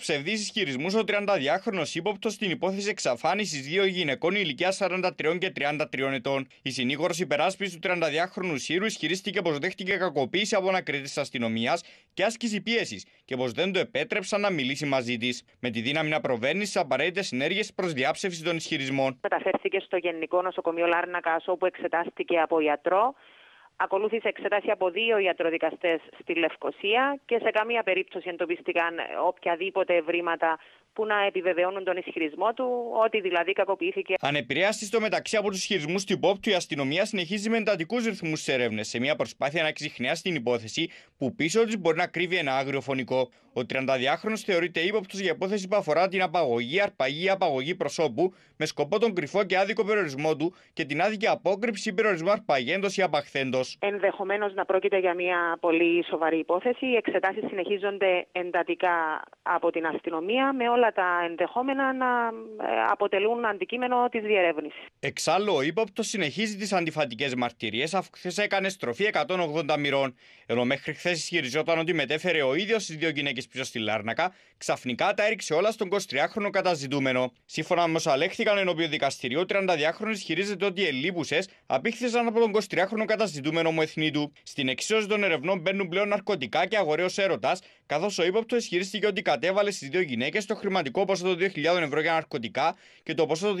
ψευδείς ισχυρισμούς ο 32χρονο ύποπτος στην υπόθεση εξαφάνισης δύο γυναικών ηλικία 43 και 33 ετών. Η συνήγορος υπεράσπισης του 32χρονου Σύρου ισχυρίστηκε πως δέχτηκε κακοποίηση από ανακριτή αστυνομίας και άσκηση πίεσης και πως δεν το επέτρεψαν να μιλήσει μαζί της. Με τη δύναμη να προβαίνει στις απαραίτητες ενέργειε προς διάψευση των ισχυρισμών. Μεταφέρθηκε στο Γενικό Νοσοκομείο Λάρνακας, όπου εξετάστηκε από ιατρό. Ακολούθησε εξετάση από δύο ιατροδικαστές στη Λευκοσία και σε καμία περίπτωση εντοπίστηκαν οποιαδήποτε ευρήματα που να επιβεβαιώνουν τον ισχυρισμό του ότι δηλαδή κακοποιήθηκε. Ανεπηρέαστη στο μεταξύ από τους ισχυρισμούς του υπόπτου, η αστυνομία συνεχίζει με εντατικούς ρυθμούς τι έρευνες σε μια προσπάθεια να ξυχνιάσει την υπόθεση που πίσω της μπορεί να κρύβει ένα άγριο φωνικό. Ο 32χρονο θεωρείται ύποπτος για υπόθεση που αφορά την απαγωγή, αρπαγή ή απαγωγή προσώπου με σκοπό τον κρυφό και άδικο περιορισμό του και την άδικη απόκρυψη ή περιορισμό αρπαγέντος ή απαχθέντος. Ενδεχομένως να πρόκειται για μια πολύ σοβαρή υπόθεση. Οι εξετάσεις συνεχίζονται εντατικά από την αστυνομία με όλα όλα τα ενδεχόμενα να ε, αποτελούν αντικείμενο της διερεύνησης. Εξάλλου, ο ύποπτος συνεχίζει τις αντιφατικές μαρτυρίες, αφού χθες έκανε στροφή 180 μοιρών. Ενώ μέχρι χθες ισχυριζόταν ότι μετέφερε ο ίδιος τις δύο γυναίκες πίσω στη Λάρνακα, ξαφνικά τα έριξε όλα στον 23χρονο καταζητούμενο. Σύμφωνα με οσα λέχθηκαν αλέχθηκαν ενώπιον δικαστηρίου, 32χρονο ισχυρίζεται ότι οι ελίπουσες απήχθησαν από τον 23χρονο καταζητούμενο μου εθνίτου. Στην εξίωση των ερευνών μπαίνουν πλέον ναρκωτικά και αγοραίο έρωτας, καθώς ο ύποπτος ισχυρίστηκε ότι κατέβαλε στις δύο γυναίκες το χρηματικό ποσό 2.000 ευρώ για ναρκωτικά και το ποσό των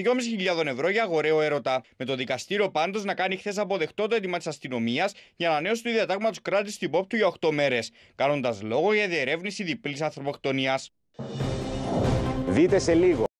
2.500 ευρώ για αγοραίο έρωτα. Με το δικαστήριο πάντως να κάνει χθες αποδεκτό το αίτημα της αστυνομίας για ανανέωση του διατάγματος κράτη στην ΠΟΠ του για 8 μέρες, κάνοντας λόγο για διερεύνηση διπλής ανθρωποκτονίας. Δείτε σε λίγο.